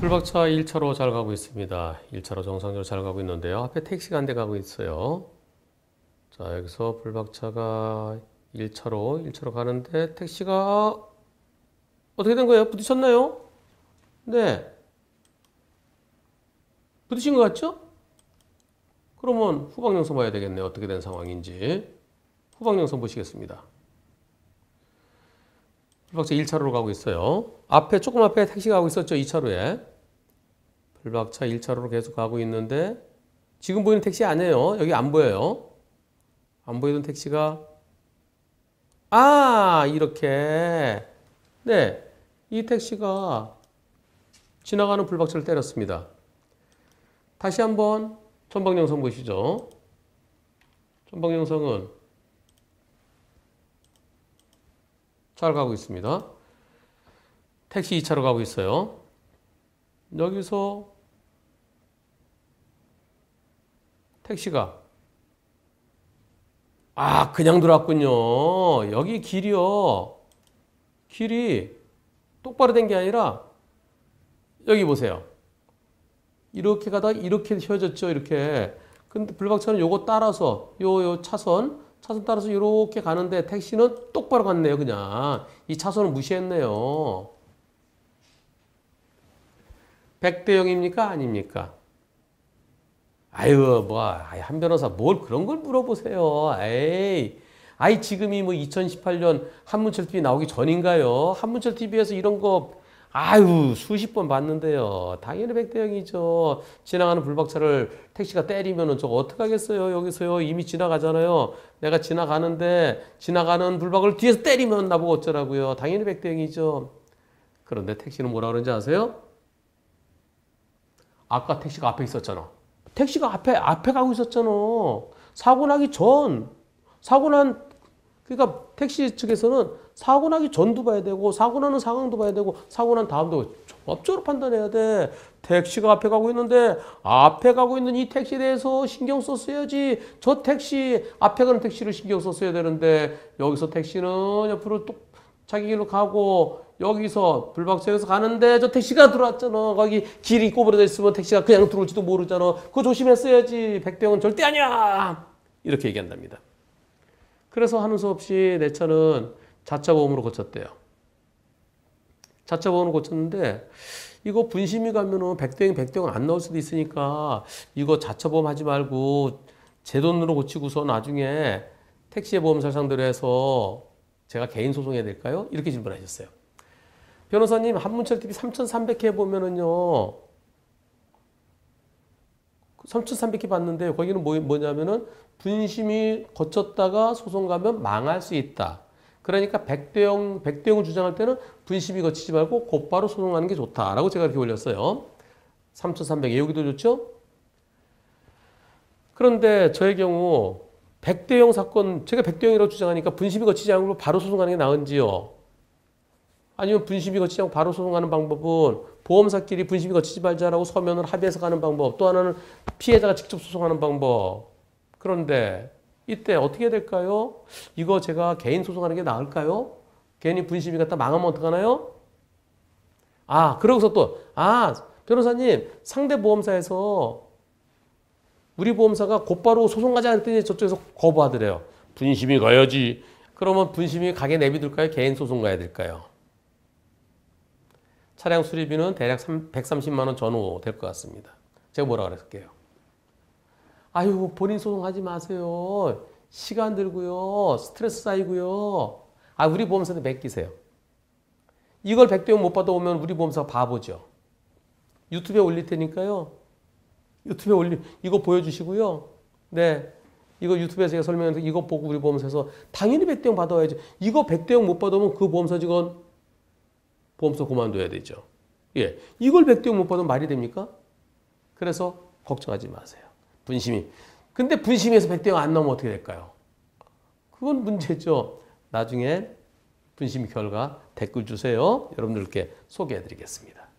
풀박차 1차로 잘 가고 있습니다. 1차로 정상적으로 잘 가고 있는데요. 앞에 택시가 한 대 가고 있어요. 자, 여기서 풀박차가 1차로, 1차로 가는데 택시가 어떻게 된 거예요? 부딪혔나요? 네. 부딪힌 것 같죠? 그러면 후방영상 봐야 되겠네요. 어떻게 된 상황인지. 후방영상 보시겠습니다. 풀박차 1차로로 가고 있어요. 앞에, 조금 앞에 택시가 가고 있었죠? 2차로에. 블박차 1차로로 계속 가고 있는데 지금 보이는 택시 아니에요. 여기 안 보여요. 안 보이던 택시가 아 이렇게 네이 택시가 지나가는 블박차를 때렸습니다. 다시 한번 천방영성 보시죠. 천방영성은 잘 가고 있습니다. 택시 2차로 가고 있어요. 여기서 택시가 아 그냥 들어왔군요. 여기 길이요. 길이 똑바로 된 게 아니라 여기 보세요. 이렇게 가다 이렇게 휘어졌죠. 이렇게. 근데 블박차는 요거 따라서 요 요 차선 차선 따라서 이렇게 가는데 택시는 똑바로 갔네요. 그냥 이 차선을 무시했네요. 100대 0입니까? 아닙니까? 아유, 뭐, 한 변호사 뭘 그런 걸 물어보세요. 에이. 아이, 지금이 뭐 2018년 한문철 TV 나오기 전인가요? 한문철 TV에서 이런 거, 아유, 수십 번 봤는데요. 당연히 100대 0이죠. 지나가는 불박차를 택시가 때리면은 저 어떡하겠어요. 여기서요. 이미 지나가잖아요. 내가 지나가는데, 지나가는 불박을 뒤에서 때리면 나보고 어쩌라고요. 당연히 100대 0이죠. 그런데 택시는 뭐라 그러지 아세요? 아까 택시가 앞에 있었잖아. 택시가 앞에 앞에 가고 있었잖아. 사고 나기 전 사고 난 그러니까 택시 측에서는 사고 나기 전도 봐야 되고 사고 나는 상황도 봐야 되고 사고 난 다음도 종합적으로 판단해야 돼. 택시가 앞에 가고 있는데 앞에 가고 있는 이 택시에 대해서 신경 썼어야지. 저 택시 앞에 가는 택시를 신경 썼어야 되는데 여기서 택시는 옆으로 뚝 자기 길로 가고 여기서 불박사에서 가는데 저 택시가 들어왔잖아. 거기 길이 꼬부려져 있으면 택시가 그냥 들어올지도 모르잖아. 그거 조심했어야지. 백병은 절대 아니야. 이렇게 얘기한답니다. 그래서 하는 수 없이 내 차는 자차 보험으로 고쳤대요. 자차 보험으로 고쳤는데 이거 분심이 가면은 백대행 백대행 안 나올 수도 있으니까 이거 자차 보험 하지 말고 제 돈으로 고치고서 나중에 택시의 보험설상대로 해서 제가 개인 소송해야 될까요? 이렇게 질문하셨어요. 변호사님 한문철 TV 3,300회 보면은요. 3,300회 봤는데 거기는 뭐, 뭐냐면은 분심이 거쳤다가 소송 가면 망할 수 있다. 그러니까 백대영 백대영을 주장할 때는 분심이 거치지 말고 곧바로 소송하는 게 좋다라고 제가 이렇게 올렸어요. 3,300 여기도 좋죠? 그런데 저의 경우 백대영 사건 제가 백대영이라고 주장하니까 분심이 거치지 않고 바로 소송하는 게 나은지요. 아니면 분심이 거치지 않고 바로 소송하는 방법은 보험사끼리 분심이 거치지 말자라고 서면을 합의해서 가는 방법. 또 하나는 피해자가 직접 소송하는 방법. 그런데 이때 어떻게 될까요? 이거 제가 개인 소송하는 게 나을까요? 괜히 분심이 갖다 망하면 어떡하나요? 아, 그러고서 또, 아, 변호사님, 상대 보험사에서 우리 보험사가 곧바로 소송 가지 않더니 저쪽에서 거부하더래요. 분심이 가야지. 그러면 분심이 가게 내비둘까요? 개인 소송 가야 될까요? 차량 수리비는 대략 130만 원 전후 될 것 같습니다. 제가 뭐라 그랬을게요. 아유 본인 소송하지 마세요. 시간 들고요. 스트레스 쌓이고요. 아 우리 보험사한테 맡기세요. 이걸 1 0 0용못 받아오면 우리 보험사가 바보죠. 유튜브에 올릴 테니까요. 유튜브에 올리 이거 보여주시고요. 네. 이거 유튜브에서 제가 설명해서 이거 보고 우리 보험사에서 당연히 1 0 0대용받아와야죠 이거 1 0 0대용못 받으면 그 보험사 직원 보험사 그만둬야 되죠. 예. 이걸 1 0 0못받으 말이 됩니까? 그래서 걱정하지 마세요. 분심이. 근데 분심에서 1 0 0안 나오면 어떻게 될까요? 그건 문제죠. 나중에 분심 결과 댓글 주세요. 여러분들께 소개해 드리겠습니다.